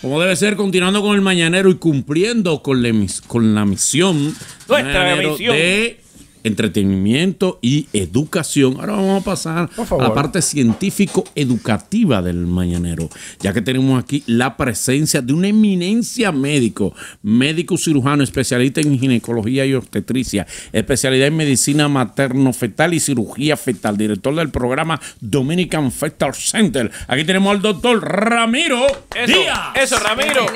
Como debe ser, continuando con el mañanero y cumpliendo con, la misión, misión. de entretenimiento y educación. Ahora vamos a pasar a la parte científico-educativa del mañanero, ya que tenemos aquí la presencia de una eminencia médico, médico cirujano, especialista en ginecología y obstetricia, especialidad en medicina materno-fetal y cirugía fetal, director del programa Dominican Fetal Center. Aquí tenemos al doctor Ramiro Díaz. Eso, Ramiro.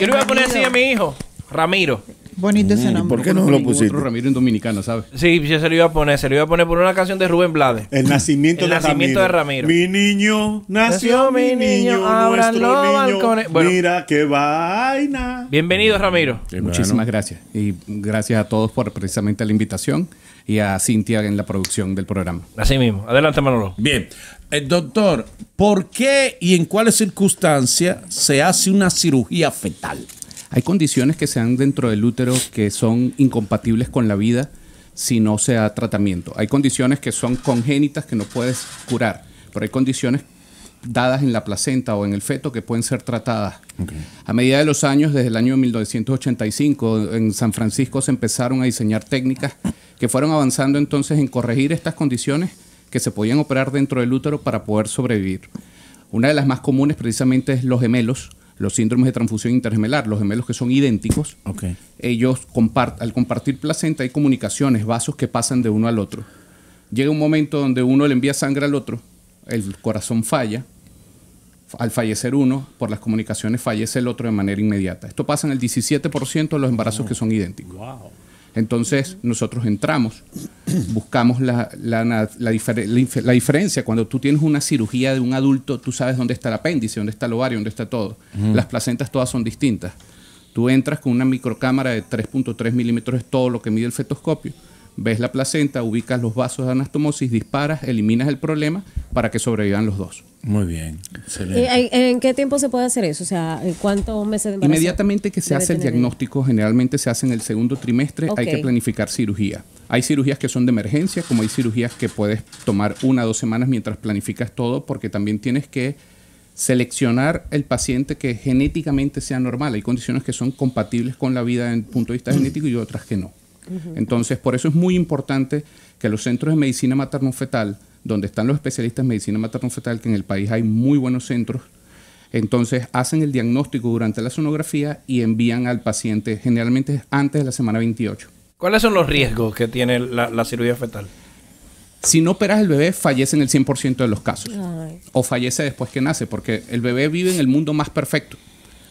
Yo le voy a poner así a mi hijo. Ramiro. Bonito ese mm, ¿Por qué no lo pusiste? Ramiro en dominicano, ¿sabes? Sí, yo se lo iba a poner. Se lo iba a poner por una canción de Rubén Blades. El nacimiento, de, Ramiro. Mi niño nació, mi niño, ahora nuestro mira qué vaina. Bienvenido, mm. Ramiro. Muchísimas gracias. Y gracias a todos por precisamente la invitación y a Cintia en la producción del programa. Así mismo. Adelante, Manolo. Bien. Eh, doctor, ¿por qué y en cuáles circunstancias se hace una cirugía fetal? Hay condiciones que se dan dentro del útero que son incompatibles con la vida si no se da tratamiento. Hay condiciones que son congénitas que no puedes curar, pero hay condiciones dadas en la placenta o en el feto que pueden ser tratadas. A medida de los años, desde el año 1985, en San Francisco se empezaron a diseñar técnicas que fueron avanzando entonces en corregir estas condiciones que se podían operar dentro del útero para poder sobrevivir. Una de las más comunes precisamente es los gemelos, los síndromes de transfusión intergemelar, los gemelos que son idénticos, ellos al compartir placenta hay comunicaciones, vasos que pasan de uno al otro. Llega un momento donde uno le envía sangre al otro, el corazón falla, al fallecer uno, por las comunicaciones fallece el otro de manera inmediata. Esto pasa en el 17% de los embarazos oh. que son idénticos. Entonces nosotros entramos, buscamos la, diferencia. Cuando tú tienes una cirugía de un adulto, tú sabes dónde está el apéndice, dónde está el ovario, dónde está todo. Las placentas todas son distintas. Tú entras con una microcámara de 3.3 milímetros, es todo lo que mide el fetoscopio ves la placenta, ubicas los vasos de anastomosis, disparas, eliminas el problema para que sobrevivan los dos. Muy bien. Eh, eh, en, qué tiempo se puede hacer eso? O sea, eh, ¿cuántos meses de embarazo? Inmediatamente que se hace el diagnóstico, generalmente se hace en el segundo trimestre, hay que planificar cirugía. Hay cirugías que son de emergencia, como hay cirugías que puedes tomar una o dos semanas mientras planificas todo, porque también tienes que seleccionar el paciente que genéticamente sea normal. Hay condiciones que son compatibles con la vida desde el punto de vista genético y otras que no. Entonces, por eso es muy importante que los centros de medicina materno-fetal, donde están los especialistas en medicina materno-fetal, que en el país hay muy buenos centros, entonces hacen el diagnóstico durante la sonografía y envían al paciente generalmente antes de la semana 28. ¿Cuáles son los riesgos que tiene la, cirugía fetal? Si no operas el bebé, fallece en el 100% de los casos. O fallece después que nace, porque el bebé vive en el mundo más perfecto.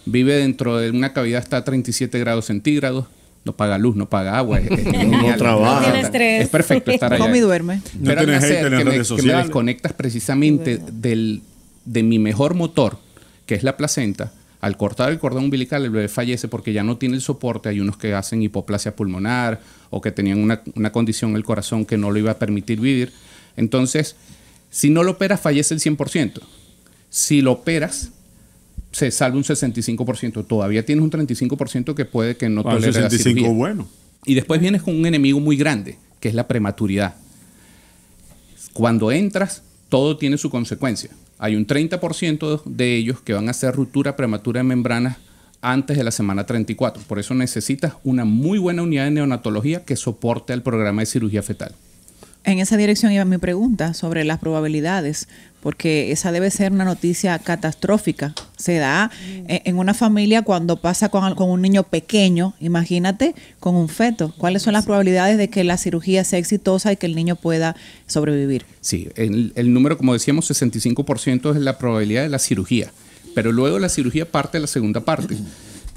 Vive dentro de una cavidad hasta 37 grados centígrados, no paga luz, no paga agua. no trabaja. es perfecto estar ahí. duerme. No Pero tienes las redes sociales. que me desconectas precisamente del, de mi mejor motor, que es la placenta. Al cortar el cordón umbilical, el bebé fallece porque ya no tiene el soporte. Hay unos que hacen hipoplasia pulmonar o que tenían una, una condición en el corazón que no lo iba a permitir vivir. Entonces, si no lo operas, fallece el 100%. Si lo operas, se salva un 65%. Todavía tienes un 35% que puede que no te ah, tolere 65 bueno. Y después vienes con un enemigo muy grande, que es la prematuridad. Cuando entras, todo tiene su consecuencia. Hay un 30% de ellos que van a hacer ruptura prematura de membranas antes de la semana 34. Por eso necesitas una muy buena unidad de neonatología que soporte al programa de cirugía fetal. En esa dirección iba mi pregunta sobre las probabilidades, porque esa debe ser una noticia catastrófica. Se da mm. eh, en una familia cuando pasa con, un niño pequeño, imagínate, con un feto. ¿Cuáles son las probabilidades de que la cirugía sea exitosa y que el niño pueda sobrevivir? Sí, el, el número, como decíamos, 65% es la probabilidad de la cirugía, pero luego la cirugía parte de la segunda parte,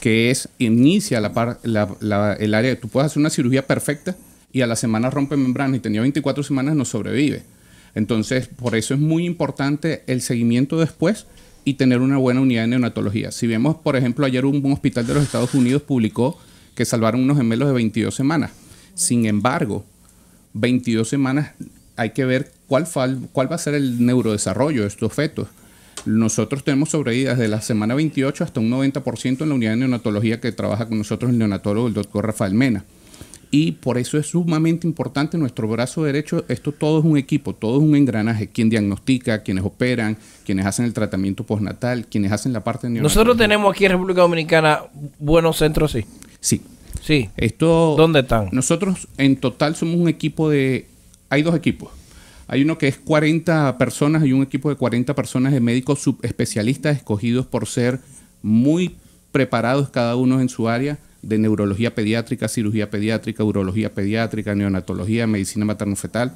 que es inicia la, la, el área, tú puedes hacer una cirugía perfecta y a la semana rompe membrana y tenía 24 semanas no sobrevive. Entonces, por eso es muy importante el seguimiento después y tener una buena unidad de neonatología. Si vemos, por ejemplo, ayer un, hospital de los Estados Unidos publicó que salvaron unos gemelos de 22 semanas. Sin embargo, 22 semanas hay que ver cuál, va a ser el neurodesarrollo de estos fetos. Nosotros tenemos sobrevidas de la semana 28 hasta un 90% en la unidad de neonatología que trabaja con nosotros el neonatólogo, el doctor Rafael Mena y por eso es sumamente importante nuestro brazo derecho. Esto todo es un equipo, todo es un engranaje. Quien diagnostica, quienes operan, quienes hacen el tratamiento postnatal, quienes hacen la parte de Nosotros tenemos aquí en República Dominicana buenos centros, sí. Sí. Sí. Esto, ¿Dónde están? Nosotros en total somos un equipo de... Hay dos equipos. Hay uno que es 40 personas, y un equipo de 40 personas de médicos subespecialistas escogidos por ser muy preparados cada uno en su área de neurología pediátrica, cirugía pediátrica, urología pediátrica, neonatología, medicina materno-fetal.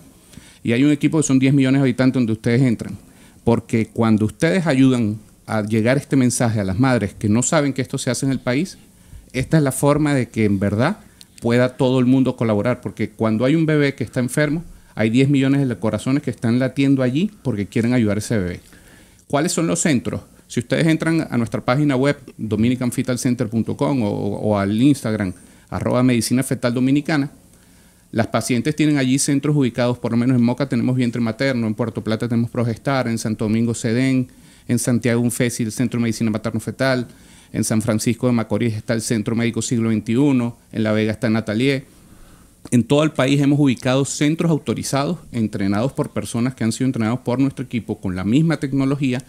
Y hay un equipo que son 10 millones de habitantes donde ustedes entran. Porque cuando ustedes ayudan a llegar este mensaje a las madres que no saben que esto se hace en el país, esta es la forma de que en verdad pueda todo el mundo colaborar. Porque cuando hay un bebé que está enfermo, hay 10 millones de corazones que están latiendo allí porque quieren ayudar a ese bebé. ¿Cuáles son los centros? Si ustedes entran a nuestra página web, dominicanfetalcenter.com o, o al Instagram, arroba medicina fetal dominicana, las pacientes tienen allí centros ubicados, por lo menos en Moca tenemos vientre materno, en Puerto Plata tenemos Progestar, en Santo Domingo Sedén, en Santiago un el Centro de Medicina Materno-Fetal, en San Francisco de Macorís está el Centro Médico Siglo XXI, en La Vega está Natalie. En todo el país hemos ubicado centros autorizados, entrenados por personas que han sido entrenados por nuestro equipo con la misma tecnología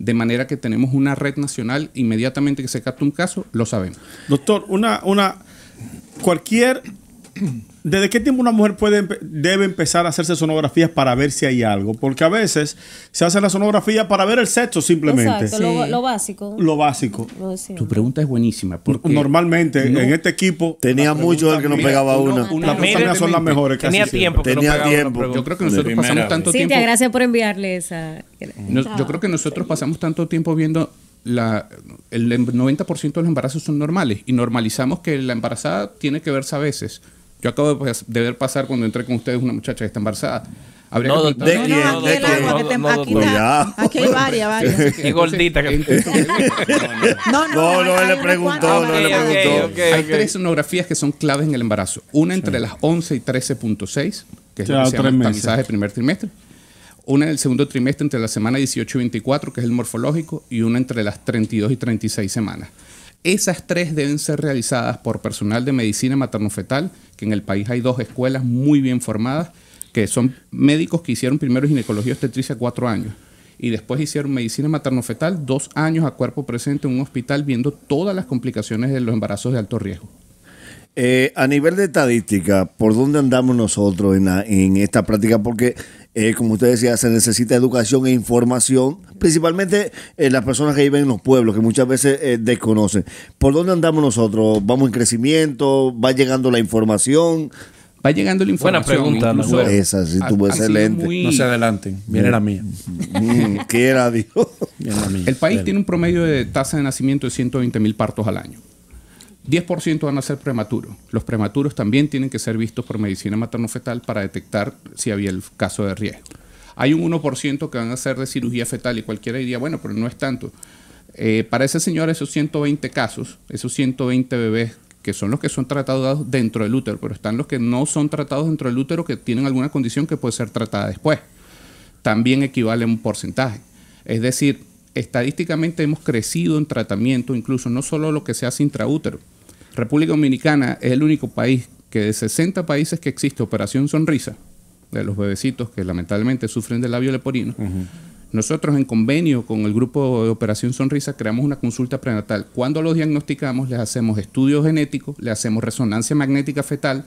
de manera que tenemos una red nacional, inmediatamente que se capta un caso, lo sabemos. Doctor, una, una, cualquier ¿Desde qué tiempo una mujer puede, debe empezar a hacerse sonografías para ver si hay algo? Porque a veces se hace la sonografía para ver el sexo simplemente. lo, básico. Lo básico. tu pregunta es buenísima. Porque Normalmente en este equipo. Tenía mucho el que no pegaba una. las son las mejores. tenía tiempo. tenía tiempo. Yo creo que nosotros pasamos tanto tiempo. gracias por enviarle esa. yo creo que nosotros pasamos tanto tiempo viendo el 90% de los embarazos son normales y normalizamos que la embarazada tiene que verse a veces. Yo acabo de, ver pasar cuando entré con ustedes una muchacha que está embarazada. Habría no, que de no, quién, de Aquí, hay varias, varias. Y gordita. No, no, no, le preguntó, no le preguntó. Hay tres sonografías que son claves en el embarazo. Una entre las 11 y 13.6, que es el que se primer trimestre. Una en el segundo trimestre entre la semana 18 y 24, que es el morfológico, y una entre las 32 y 36 semanas. Esas tres deben ser realizadas por personal de medicina materno-fetal, que en el país hay dos escuelas muy bien formadas, que son médicos que hicieron primero ginecología obstetricia cuatro años y después hicieron medicina materno-fetal dos años a cuerpo presente en un hospital viendo todas las complicaciones de los embarazos de alto riesgo. Eh, a nivel de estadística, ¿por dónde andamos nosotros en, en esta práctica? Porque eh, como usted decía, se necesita educación e información, principalmente eh, las personas que viven en los pueblos, que muchas veces eh, desconocen. ¿Por dónde andamos nosotros? ¿Vamos en crecimiento? ¿Va llegando la información? Va llegando la información. Buena pregunta, Esa excelente. No se adelanten. Viene la mía. Mm, ¿Qué era Dios. mía. El país tiene un promedio de tasa de nacimiento de 120 mil partos al año. 10% van a ser prematuros. Los prematuros también tienen que ser vistos por medicina materno-fetal para detectar si había el caso de riesgo. Hay un 1% que van a ser de cirugía fetal y cualquiera diría, bueno, pero no es tanto. Eh, para ese señor, esos 120 casos, esos 120 bebés que son los que son tratados dentro del útero, pero están los que no son tratados dentro del útero que tienen alguna condición que puede ser tratada después. También equivale a un porcentaje. Es decir, estadísticamente hemos crecido en tratamiento, incluso no solo lo que se hace intraútero, República Dominicana es el único país que de 60 países que existe Operación Sonrisa, de los bebecitos que lamentablemente sufren del labio leporino, nosotros en convenio con el grupo de Operación Sonrisa creamos una consulta prenatal. Cuando los diagnosticamos, les hacemos estudios genéticos, le hacemos resonancia magnética fetal.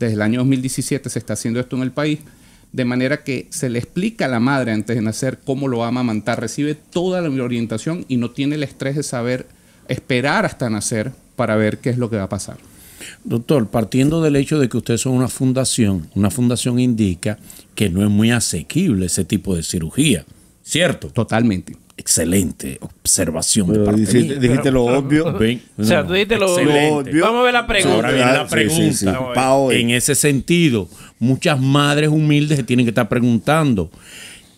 Desde el año 2017 se está haciendo esto en el país de manera que se le explica a la madre antes de nacer cómo lo va a amamantar, recibe toda la orientación y no tiene el estrés de saber esperar hasta nacer para ver qué es lo que va a pasar. Doctor, partiendo del hecho de que ustedes son una fundación, una fundación indica que no es muy asequible ese tipo de cirugía, ¿cierto? Totalmente. Excelente observación. de dijiste, lo obvio. o sea, tú dijiste lo obvio. Vamos a ver la pregunta. la pregunta. Eh. En ese sentido, muchas madres humildes se tienen que estar preguntando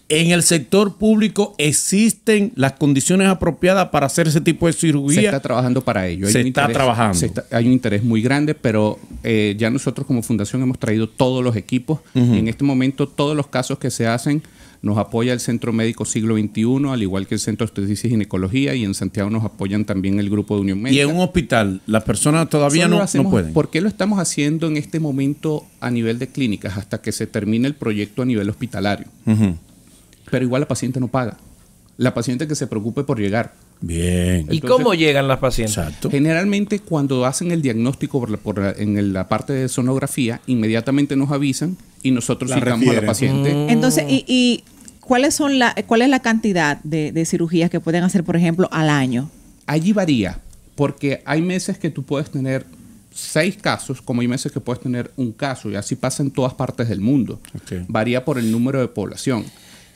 en el sector público existen las condiciones apropiadas para hacer ese tipo de cirugía. Se está trabajando para ello. Hay se está trabajando. hay un interés muy grande, pero eh, ya nosotros como fundación hemos traído todos los equipos. En este momento todos los casos que se hacen nos apoya el Centro Médico Siglo XXI, al igual que el Centro de Obstetricia y Ginecología, y en Santiago nos apoyan también el grupo de Unión Médica. ¿Y en un hospital las personas todavía no, no pueden? ¿Por qué lo estamos haciendo en este momento a nivel de clínicas hasta que se termine el proyecto a nivel hospitalario? Pero igual la paciente no paga. La paciente que se preocupe por llegar. Bien. ¿Y cómo llegan las pacientes? Generalmente cuando hacen el diagnóstico en la parte de sonografía, inmediatamente nos avisan y nosotros la citamos a la paciente. Mm. Entonces, y, ¿cuáles son la, ¿cuál es la cantidad de, cirugías que pueden hacer, por ejemplo, al año? Allí varía, porque hay meses que tú puedes tener seis casos, como hay meses que puedes tener un caso, y así pasa en todas partes del mundo. Varía por el número de población.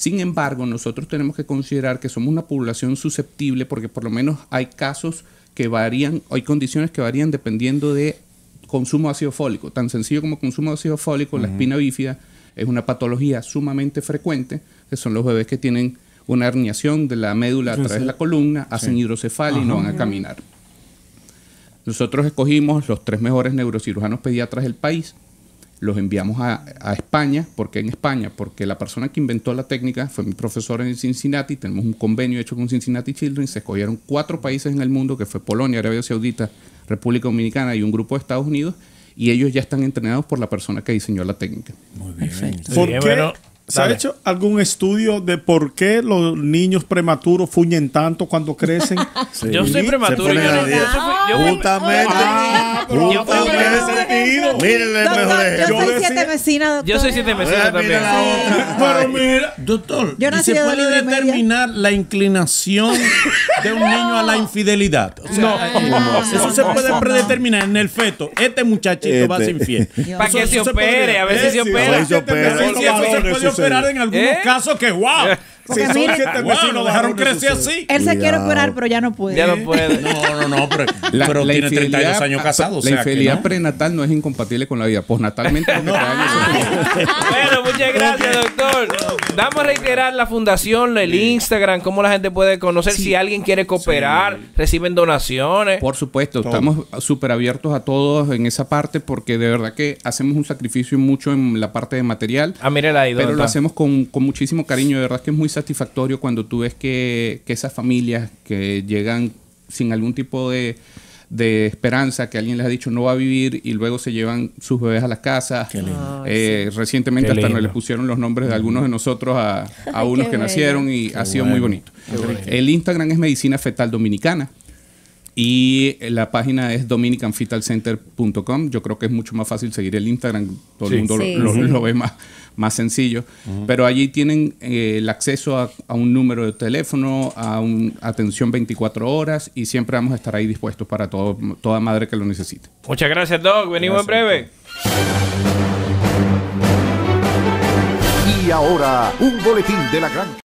Sin embargo, nosotros tenemos que considerar que somos una población susceptible porque por lo menos hay casos que varían, hay condiciones que varían dependiendo de consumo de ácido fólico. Tan sencillo como consumo de ácido fólico, la espina bífida es una patología sumamente frecuente, que son los bebés que tienen una herniación de la médula a través de la columna, hacen hidrocefalia y no van a caminar. Nosotros escogimos los tres mejores neurocirujanos pediatras del país los enviamos a, España. ¿Por qué en España? Porque la persona que inventó la técnica fue mi profesor en Cincinnati, tenemos un convenio hecho con Cincinnati Children, se escogieron cuatro países en el mundo, que fue Polonia, Arabia Saudita, República Dominicana y un grupo de Estados Unidos, y ellos ya están entrenados por la persona que diseñó la técnica. Muy bien. Eh, ¿Se ha hecho algún estudio de por qué los niños prematuros fuñen tanto cuando crecen? Yo soy prematuro. Yo, no, yo, Justamente yo Yo soy siete vecinas, Yo soy siete vecina también. Pero mira, doctor, yo se puede determinar la inclinación de un niño a la infidelidad? Eh, no. Eso se puede predeterminar en el feto. Este muchachito va a ser infiel. Para que se opere, a veces se opera. Eso se puede operar en algunos ¿Eh? casos que, wow. Porque mire, lo dejaron crecer así. Él se quiere operar pero ya no puede. Ya no puede. No, no, no, pero, tiene 32 años casado. La o prenatal no es incompatible con la vida. Postnatalmente Bueno, muchas gracias, doctor. vamos a reiterar la fundación, el Instagram, cómo la gente puede conocer. Si alguien quiere cooperar, reciben donaciones. Por supuesto, estamos súper abiertos a todos en esa parte porque de verdad que hacemos un sacrificio mucho en la parte de material. Ah, mire la idea Pero lo hacemos con, con muchísimo cariño. De verdad que es muy cuando tú ves que, esas familias que llegan sin algún tipo de, esperanza que alguien les ha dicho no va a vivir y luego se llevan sus bebés a las casas. Eh, recientemente hasta nos le pusieron los nombres de algunos de nosotros a, unos que nacieron y ha sido muy bonito. El Instagram es Medicina Fetal Dominicana. Y la página es dominicanfetalcenter.com. Yo creo que es mucho más fácil seguir el Instagram. Todo el mundo lo ve más más sencillo. Pero allí tienen eh, el acceso a, un número de teléfono, a un, atención 24 horas y siempre vamos a estar ahí dispuestos para todo, toda madre que lo necesite. Muchas gracias, Doc. Venimos en breve. Y ahora, un boletín de la gran...